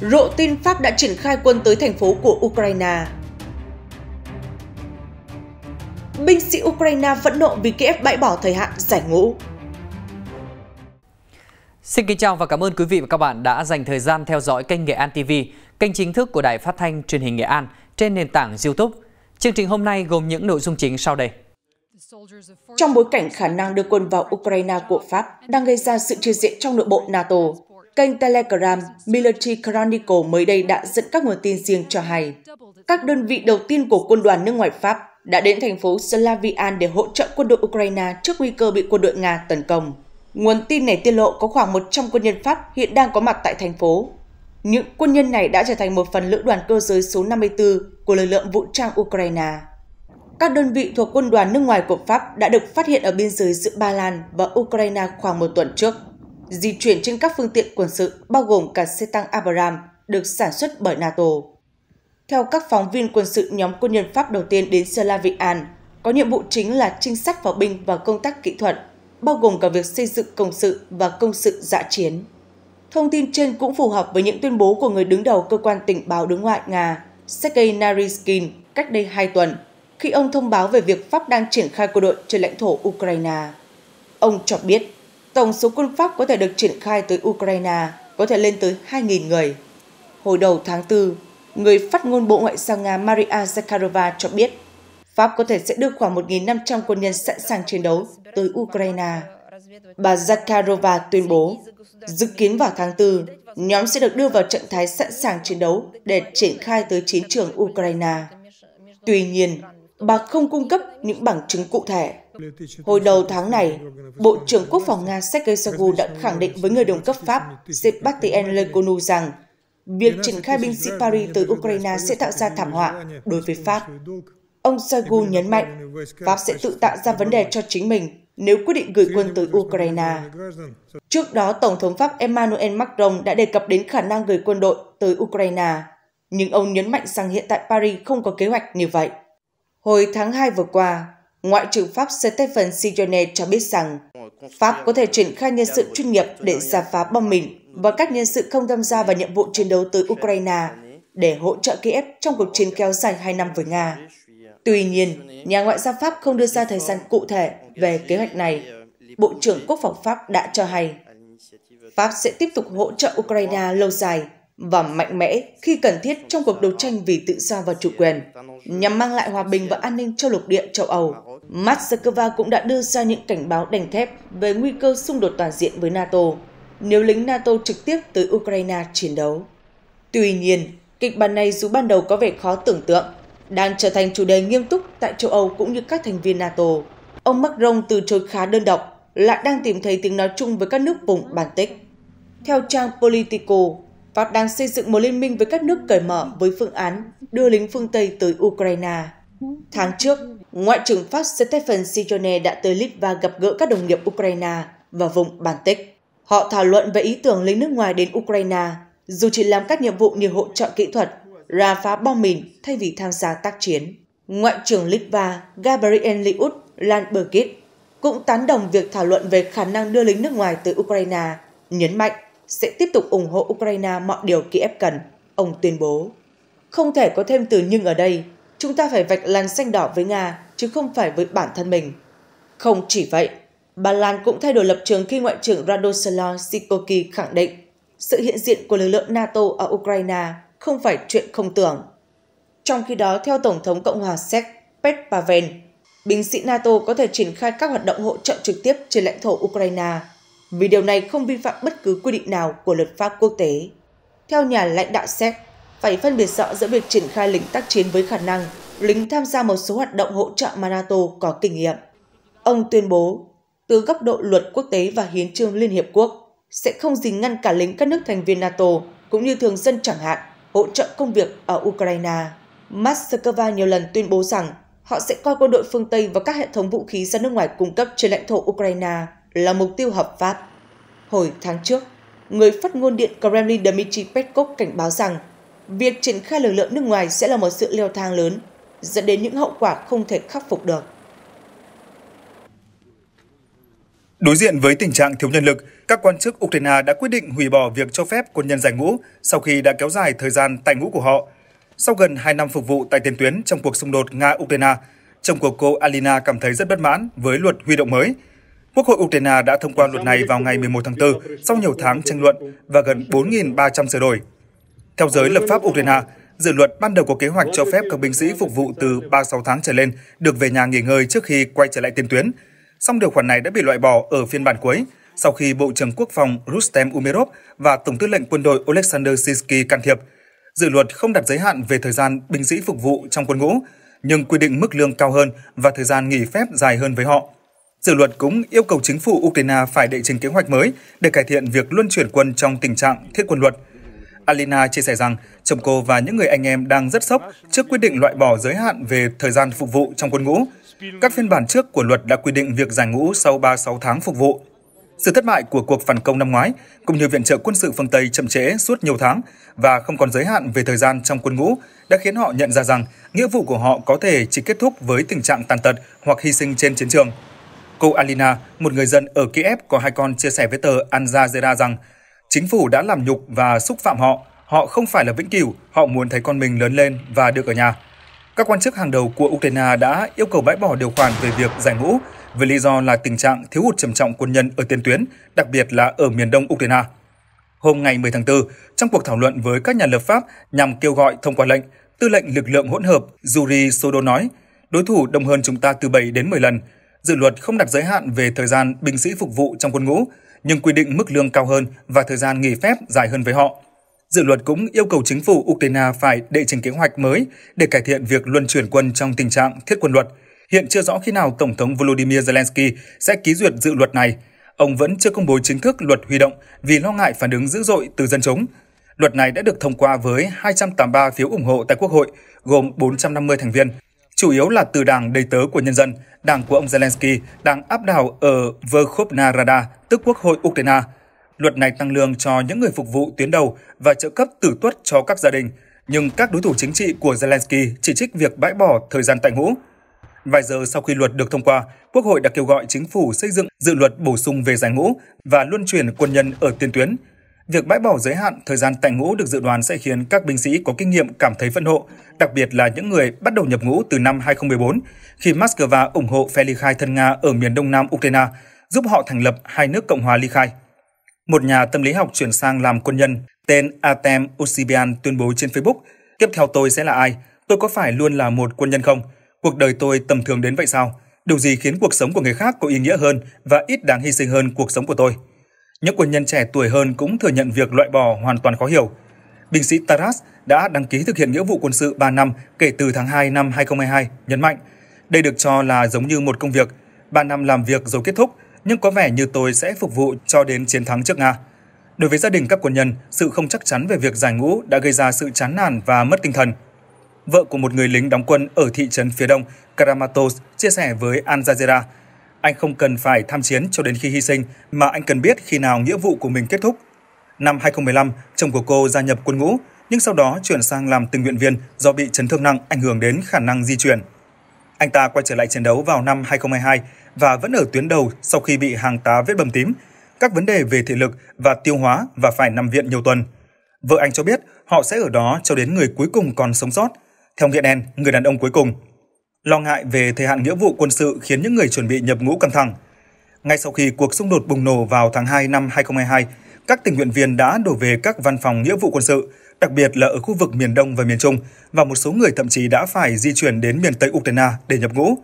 rộ tin Pháp đã triển khai quân tới thành phố của Ukraine. Binh sĩ Ukraine phẫn nộ vì Kiev bãi bỏ thời hạn giải ngũ. Xin kính chào và cảm ơn quý vị và các bạn đã dành thời gian theo dõi kênh Nghệ An TV, kênh chính thức của Đài Phát thanh Truyền hình Nghệ An trên nền tảng YouTube. Chương trình hôm nay gồm những nội dung chính sau đây. Trong bối cảnh khả năng đưa quân vào Ukraine của Pháp đang gây ra sự chia rẽ trong nội bộ NATO, Kênh Telegram Military Chronicle mới đây đã dẫn các nguồn tin riêng cho hay, các đơn vị đầu tiên của quân đoàn nước ngoài Pháp đã đến thành phố Slavian để hỗ trợ quân đội Ukraine trước nguy cơ bị quân đội Nga tấn công. Nguồn tin này tiết lộ có khoảng 100 quân nhân Pháp hiện đang có mặt tại thành phố. Những quân nhân này đã trở thành một phần lữ đoàn cơ giới số 54 của lực lượng vũ trang Ukraine. Các đơn vị thuộc quân đoàn nước ngoài của Pháp đã được phát hiện ở biên giới giữa Ba Lan và Ukraine khoảng một tuần trước di chuyển trên các phương tiện quân sự bao gồm cả xe tăng Abrams được sản xuất bởi NATO. Theo các phóng viên quân sự nhóm quân nhân Pháp đầu tiên đến Slavian, có nhiệm vụ chính là trinh sát pháo binh và công tác kỹ thuật, bao gồm cả việc xây dựng công sự và công sự dạ chiến. Thông tin trên cũng phù hợp với những tuyên bố của người đứng đầu cơ quan tình báo đối ngoại Nga, Sergei Naryshkin, cách đây 2 tuần, khi ông thông báo về việc Pháp đang triển khai quân đội trên lãnh thổ Ukraine. Ông cho biết tổng số quân Pháp có thể được triển khai tới Ukraine có thể lên tới 2.000 người. Hồi đầu tháng 4, người phát ngôn Bộ Ngoại giao Nga Maria Zakharova cho biết Pháp có thể sẽ đưa khoảng 1.500 quân nhân sẵn sàng chiến đấu tới Ukraine. Bà Zakharova tuyên bố, dự kiến vào tháng 4, nhóm sẽ được đưa vào trạng thái sẵn sàng chiến đấu để triển khai tới chiến trường Ukraine. Tuy nhiên, bà không cung cấp những bằng chứng cụ thể. Hồi đầu tháng này, Bộ trưởng Quốc phòng Nga Sergei Shoigu đã khẳng định với người đồng cấp Pháp Sébastien Lecornu rằng việc triển khai binh sĩ Paris tới Ukraine sẽ tạo ra thảm họa đối với Pháp. Ông Shoigu nhấn mạnh, Pháp sẽ tự tạo ra vấn đề cho chính mình nếu quyết định gửi quân tới Ukraine. Trước đó, Tổng thống Pháp Emmanuel Macron đã đề cập đến khả năng gửi quân đội tới Ukraine, nhưng ông nhấn mạnh rằng hiện tại Paris không có kế hoạch như vậy. Hồi tháng 2 vừa qua, Ngoại trưởng Pháp Stephen Sillone cho biết rằng Pháp có thể triển khai nhân sự chuyên nghiệp để giả phá bom mìn và các nhân sự không tham gia vào nhiệm vụ chiến đấu tới Ukraine để hỗ trợ Kiev trong cuộc chiến kéo dài 2 năm với Nga. Tuy nhiên, nhà ngoại giao Pháp không đưa ra thời gian cụ thể về kế hoạch này. Bộ trưởng Quốc phòng Pháp đã cho hay Pháp sẽ tiếp tục hỗ trợ Ukraine lâu dài và mạnh mẽ khi cần thiết trong cuộc đấu tranh vì tự do và chủ quyền, nhằm mang lại hòa bình và an ninh cho lục địa châu Âu. Moscow cũng đã đưa ra những cảnh báo đành thép về nguy cơ xung đột toàn diện với NATO nếu lính NATO trực tiếp tới Ukraine chiến đấu. Tuy nhiên, kịch bản này dù ban đầu có vẻ khó tưởng tượng, đang trở thành chủ đề nghiêm túc tại châu Âu cũng như các thành viên NATO. Ông Macron từ chối khá đơn độc, lại đang tìm thấy tiếng nói chung với các nước vùng Baltic. Theo trang Politico, Pháp đang xây dựng một liên minh với các nước cởi mở với phương án đưa lính phương Tây tới Ukraine. Tháng trước, Ngoại trưởng Pháp Stephen Sijone đã tới Litva gặp gỡ các đồng nghiệp Ukraine và vùng Baltic. Họ thảo luận về ý tưởng lính nước ngoài đến Ukraine, dù chỉ làm các nhiệm vụ như hỗ trợ kỹ thuật, ra phá bom mìn thay vì tham gia tác chiến. Ngoại trưởng Litva Gabriel Liut Lanbergit cũng tán đồng việc thảo luận về khả năng đưa lính nước ngoài tới Ukraine, nhấn mạnh sẽ tiếp tục ủng hộ Ukraine mọi điều Kiev cần, ông tuyên bố. Không thể có thêm từ nhưng ở đây, chúng ta phải vạch làn xanh đỏ với Nga chứ không phải với bản thân mình. Không chỉ vậy, Ba Lan cũng thay đổi lập trường khi Ngoại trưởng Radoslav Sikorsky khẳng định sự hiện diện của lực lượng NATO ở Ukraine không phải chuyện không tưởng. Trong khi đó, theo Tổng thống Cộng hòa Séc Pet Pavel, binh sĩ NATO có thể triển khai các hoạt động hỗ trợ trực tiếp trên lãnh thổ Ukraine vì điều này không vi phạm bất cứ quy định nào của luật pháp quốc tế. Theo nhà lãnh đạo Séc, phải phân biệt rõ giữa việc triển khai lính tác chiến với khả năng lính tham gia một số hoạt động hỗ trợ mà NATO có kinh nghiệm. Ông tuyên bố, từ góc độ luật quốc tế và hiến trương Liên Hiệp Quốc, sẽ không gì ngăn cả lính các nước thành viên NATO cũng như thường dân chẳng hạn hỗ trợ công việc ở Ukraine. Moscow nhiều lần tuyên bố rằng họ sẽ coi quân đội phương Tây và các hệ thống vũ khí do nước ngoài cung cấp trên lãnh thổ Ukraine là mục tiêu hợp pháp. Hồi tháng trước, người phát ngôn Điện Kremlin Dmitry Peskov cảnh báo rằng việc triển khai lực lượng nước ngoài sẽ là một sự leo thang lớn, dẫn đến những hậu quả không thể khắc phục được. Đối diện với tình trạng thiếu nhân lực, các quan chức Ukraine đã quyết định hủy bỏ việc cho phép quân nhân giải ngũ sau khi đã kéo dài thời gian tại ngũ của họ. Sau gần 2 năm phục vụ tại tiền tuyến trong cuộc xung đột Nga-Ukraine, chồng của cô Alina cảm thấy rất bất mãn với luật huy động mới – Quốc hội Ukraine đã thông qua luật này vào ngày 11 tháng 4 sau nhiều tháng tranh luận và gần 4.300 sửa đổi. Theo giới lập pháp Ukraine, dự luật ban đầu có kế hoạch cho phép các binh sĩ phục vụ từ 36 tháng trở lên được về nhà nghỉ ngơi trước khi quay trở lại tiền tuyến. Song điều khoản này đã bị loại bỏ ở phiên bản cuối sau khi Bộ trưởng Quốc phòng Rustem Umerov và Tổng tư lệnh quân đội Oleksandr Sisky can thiệp. Dự luật không đặt giới hạn về thời gian binh sĩ phục vụ trong quân ngũ, nhưng quy định mức lương cao hơn và thời gian nghỉ phép dài hơn với họ. Dự luật cũng yêu cầu chính phủ Ukraine phải đệ trình kế hoạch mới để cải thiện việc luân chuyển quân trong tình trạng thiết quân luật. Alina chia sẻ rằng chồng cô và những người anh em đang rất sốc trước quyết định loại bỏ giới hạn về thời gian phục vụ trong quân ngũ. Các phiên bản trước của luật đã quy định việc giải ngũ sau 36 tháng phục vụ. Sự thất bại của cuộc phản công năm ngoái, cũng như viện trợ quân sự phương Tây chậm trễ suốt nhiều tháng và không còn giới hạn về thời gian trong quân ngũ, đã khiến họ nhận ra rằng nghĩa vụ của họ có thể chỉ kết thúc với tình trạng tàn tật hoặc hy sinh trên chiến trường. Cô Alina, một người dân ở Kiev có hai con chia sẻ với tờ Al Jazeera rằng chính phủ đã làm nhục và xúc phạm họ. Họ không phải là vĩnh cửu, họ muốn thấy con mình lớn lên và được ở nhà. Các quan chức hàng đầu của Ukraine đã yêu cầu bãi bỏ điều khoản về việc giải ngũ với lý do là tình trạng thiếu hụt trầm trọng quân nhân ở tiền tuyến, đặc biệt là ở miền đông Ukraine. Hôm ngày 10 tháng 4, trong cuộc thảo luận với các nhà lập pháp nhằm kêu gọi thông qua lệnh, tư lệnh lực lượng hỗn hợp Yuri Sodo nói, đối thủ đông hơn chúng ta từ 7 đến 10 lần, dự luật không đặt giới hạn về thời gian binh sĩ phục vụ trong quân ngũ, nhưng quy định mức lương cao hơn và thời gian nghỉ phép dài hơn với họ. Dự luật cũng yêu cầu chính phủ Ukraine phải đệ trình kế hoạch mới để cải thiện việc luân chuyển quân trong tình trạng thiết quân luật. Hiện chưa rõ khi nào Tổng thống Volodymyr Zelensky sẽ ký duyệt dự luật này. Ông vẫn chưa công bố chính thức luật huy động vì lo ngại phản ứng dữ dội từ dân chúng. Luật này đã được thông qua với 283 phiếu ủng hộ tại Quốc hội, gồm 450 thành viên chủ yếu là từ đảng đầy tớ của nhân dân, đảng của ông Zelensky đang áp đảo ở Verkhovna Rada, tức Quốc hội Ukraine. Luật này tăng lương cho những người phục vụ tuyến đầu và trợ cấp tử tuất cho các gia đình, nhưng các đối thủ chính trị của Zelensky chỉ trích việc bãi bỏ thời gian tại ngũ. Vài giờ sau khi luật được thông qua, Quốc hội đã kêu gọi chính phủ xây dựng dự luật bổ sung về giải ngũ và luân chuyển quân nhân ở tiền tuyến, Việc bãi bỏ giới hạn thời gian tại ngũ được dự đoán sẽ khiến các binh sĩ có kinh nghiệm cảm thấy phẫn nộ, đặc biệt là những người bắt đầu nhập ngũ từ năm 2014 khi Moscow ủng hộ phe ly khai thân Nga ở miền đông nam Ukraine, giúp họ thành lập hai nước Cộng hòa ly khai. Một nhà tâm lý học chuyển sang làm quân nhân tên Artem Osibian tuyên bố trên Facebook, tiếp theo tôi sẽ là ai? Tôi có phải luôn là một quân nhân không? Cuộc đời tôi tầm thường đến vậy sao? Điều gì khiến cuộc sống của người khác có ý nghĩa hơn và ít đáng hy sinh hơn cuộc sống của tôi? Những quân nhân trẻ tuổi hơn cũng thừa nhận việc loại bỏ hoàn toàn khó hiểu. Binh sĩ Taras đã đăng ký thực hiện nghĩa vụ quân sự 3 năm kể từ tháng 2 năm 2022, nhấn mạnh. Đây được cho là giống như một công việc, 3 năm làm việc rồi kết thúc, nhưng có vẻ như tôi sẽ phục vụ cho đến chiến thắng trước Nga. Đối với gia đình các quân nhân, sự không chắc chắn về việc giải ngũ đã gây ra sự chán nản và mất tinh thần. Vợ của một người lính đóng quân ở thị trấn phía đông Karamatos chia sẻ với Al Jazeera anh không cần phải tham chiến cho đến khi hy sinh, mà anh cần biết khi nào nghĩa vụ của mình kết thúc. Năm 2015, chồng của cô gia nhập quân ngũ, nhưng sau đó chuyển sang làm tình nguyện viên do bị chấn thương nặng ảnh hưởng đến khả năng di chuyển. Anh ta quay trở lại chiến đấu vào năm 2022 và vẫn ở tuyến đầu sau khi bị hàng tá vết bầm tím, các vấn đề về thị lực và tiêu hóa và phải nằm viện nhiều tuần. Vợ anh cho biết họ sẽ ở đó cho đến người cuối cùng còn sống sót. Theo nghĩa đen, người đàn ông cuối cùng lo ngại về thời hạn nghĩa vụ quân sự khiến những người chuẩn bị nhập ngũ căng thẳng. Ngay sau khi cuộc xung đột bùng nổ vào tháng 2 năm 2022, các tình nguyện viên đã đổ về các văn phòng nghĩa vụ quân sự, đặc biệt là ở khu vực miền Đông và miền Trung, và một số người thậm chí đã phải di chuyển đến miền Tây Ukraine để nhập ngũ.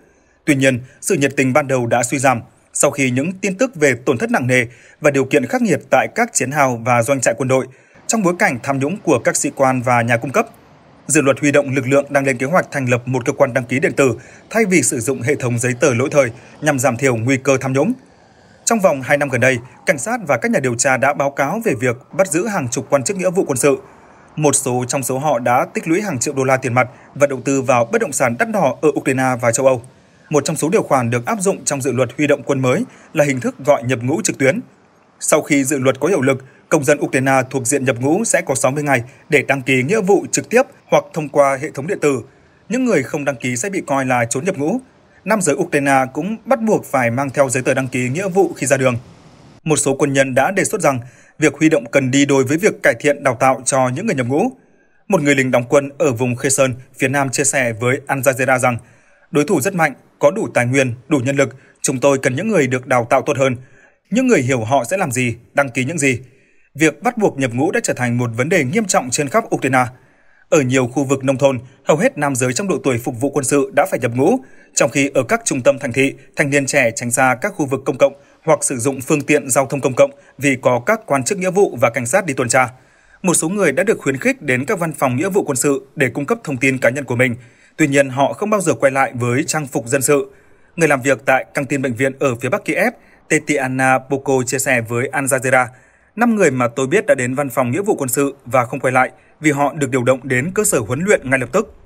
Tuy nhiên, sự nhiệt tình ban đầu đã suy giảm sau khi những tin tức về tổn thất nặng nề và điều kiện khắc nghiệt tại các chiến hào và doanh trại quân đội, trong bối cảnh tham nhũng của các sĩ quan và nhà cung cấp Dự luật huy động lực lượng đang lên kế hoạch thành lập một cơ quan đăng ký điện tử thay vì sử dụng hệ thống giấy tờ lỗi thời nhằm giảm thiểu nguy cơ tham nhũng. Trong vòng 2 năm gần đây, cảnh sát và các nhà điều tra đã báo cáo về việc bắt giữ hàng chục quan chức nghĩa vụ quân sự. Một số trong số họ đã tích lũy hàng triệu đô la tiền mặt và đầu tư vào bất động sản đắt đỏ ở Ukraine và châu Âu. Một trong số điều khoản được áp dụng trong dự luật huy động quân mới là hình thức gọi nhập ngũ trực tuyến. Sau khi dự luật có hiệu lực, Công dân Ukraine thuộc diện nhập ngũ sẽ có 60 ngày để đăng ký nghĩa vụ trực tiếp hoặc thông qua hệ thống điện tử. Những người không đăng ký sẽ bị coi là trốn nhập ngũ. Nam giới Ukraine cũng bắt buộc phải mang theo giấy tờ đăng ký nghĩa vụ khi ra đường. Một số quân nhân đã đề xuất rằng việc huy động cần đi đôi với việc cải thiện đào tạo cho những người nhập ngũ. Một người lính đóng quân ở vùng Kherson, phía Nam chia sẻ với Al Jazeera rằng đối thủ rất mạnh, có đủ tài nguyên, đủ nhân lực, chúng tôi cần những người được đào tạo tốt hơn. Những người hiểu họ sẽ làm gì, đăng ký những gì, việc bắt buộc nhập ngũ đã trở thành một vấn đề nghiêm trọng trên khắp Ukraine. Ở nhiều khu vực nông thôn, hầu hết nam giới trong độ tuổi phục vụ quân sự đã phải nhập ngũ, trong khi ở các trung tâm thành thị, thanh niên trẻ tránh xa các khu vực công cộng hoặc sử dụng phương tiện giao thông công cộng vì có các quan chức nghĩa vụ và cảnh sát đi tuần tra. Một số người đã được khuyến khích đến các văn phòng nghĩa vụ quân sự để cung cấp thông tin cá nhân của mình. Tuy nhiên, họ không bao giờ quay lại với trang phục dân sự. Người làm việc tại căng tin bệnh viện ở phía bắc Kiev, Tetiana Boko chia sẻ với Al Jazeera – 5 người mà tôi biết đã đến văn phòng nghĩa vụ quân sự và không quay lại vì họ được điều động đến cơ sở huấn luyện ngay lập tức.